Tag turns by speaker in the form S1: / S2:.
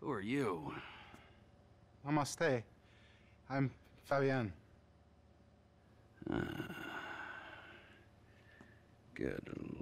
S1: Who are you?
S2: Namaste. I'm Fabian. Ah.
S3: Good